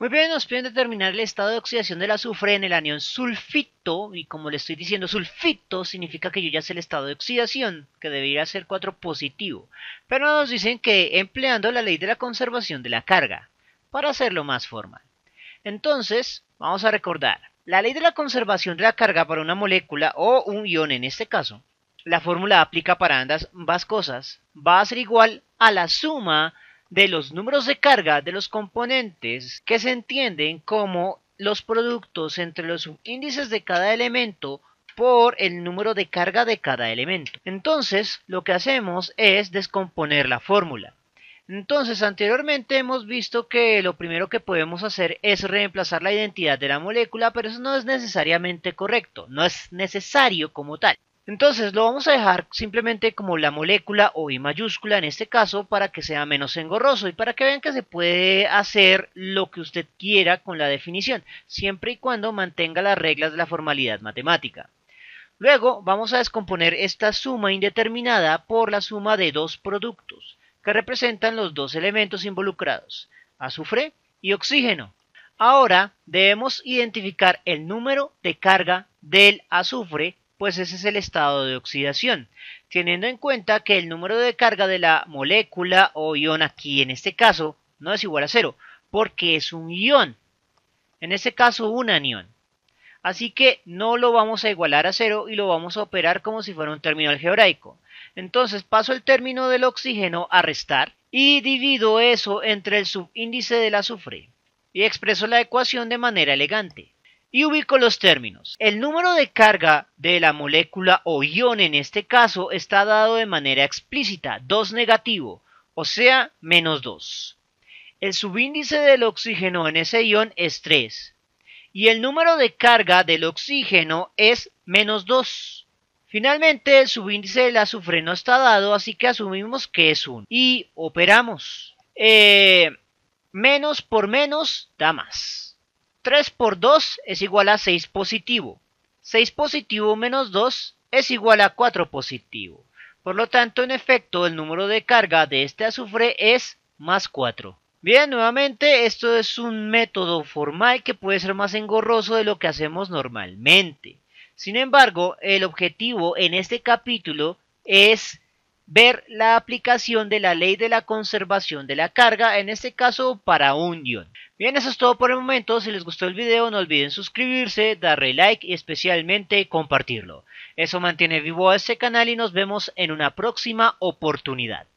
Muy bien, nos piden determinar el estado de oxidación del azufre en el anión sulfito, y como le estoy diciendo sulfito, significa que yo ya sé el estado de oxidación, que debería ser 4 positivo, pero nos dicen que empleando la ley de la conservación de la carga, para hacerlo más formal. Entonces, vamos a recordar, la ley de la conservación de la carga para una molécula o un ion en este caso, la fórmula aplica para ambas cosas, va a ser igual a la suma de los números de carga de los componentes que se entienden como los productos entre los índices de cada elemento por el número de carga de cada elemento. Entonces, lo que hacemos es descomponer la fórmula. Entonces, anteriormente hemos visto que lo primero que podemos hacer es reemplazar la identidad de la molécula, pero eso no es necesariamente correcto, no es necesario como tal. Entonces lo vamos a dejar simplemente como la molécula o I mayúscula en este caso para que sea menos engorroso y para que vean que se puede hacer lo que usted quiera con la definición, siempre y cuando mantenga las reglas de la formalidad matemática. Luego vamos a descomponer esta suma indeterminada por la suma de dos productos, que representan los dos elementos involucrados, azufre y oxígeno. Ahora debemos identificar el número de carga del azufre pues ese es el estado de oxidación, teniendo en cuenta que el número de carga de la molécula o ion aquí en este caso no es igual a cero, porque es un ion, en este caso un anión. Así que no lo vamos a igualar a cero y lo vamos a operar como si fuera un término algebraico. Entonces paso el término del oxígeno a restar y divido eso entre el subíndice del azufre y expreso la ecuación de manera elegante. Y ubico los términos. El número de carga de la molécula o ion en este caso está dado de manera explícita, 2 negativo, o sea, menos 2. El subíndice del oxígeno en ese ion es 3. Y el número de carga del oxígeno es menos 2. Finalmente, el subíndice del azufre no está dado, así que asumimos que es 1. Y operamos. Eh, menos por menos da más. 3 por 2 es igual a 6 positivo. 6 positivo menos 2 es igual a 4 positivo. Por lo tanto, en efecto, el número de carga de este azufre es más 4. Bien, nuevamente, esto es un método formal que puede ser más engorroso de lo que hacemos normalmente. Sin embargo, el objetivo en este capítulo es ver la aplicación de la ley de la conservación de la carga, en este caso para un ion. Bien, eso es todo por el momento. Si les gustó el video, no olviden suscribirse, darle like y especialmente compartirlo. Eso mantiene vivo a este canal y nos vemos en una próxima oportunidad.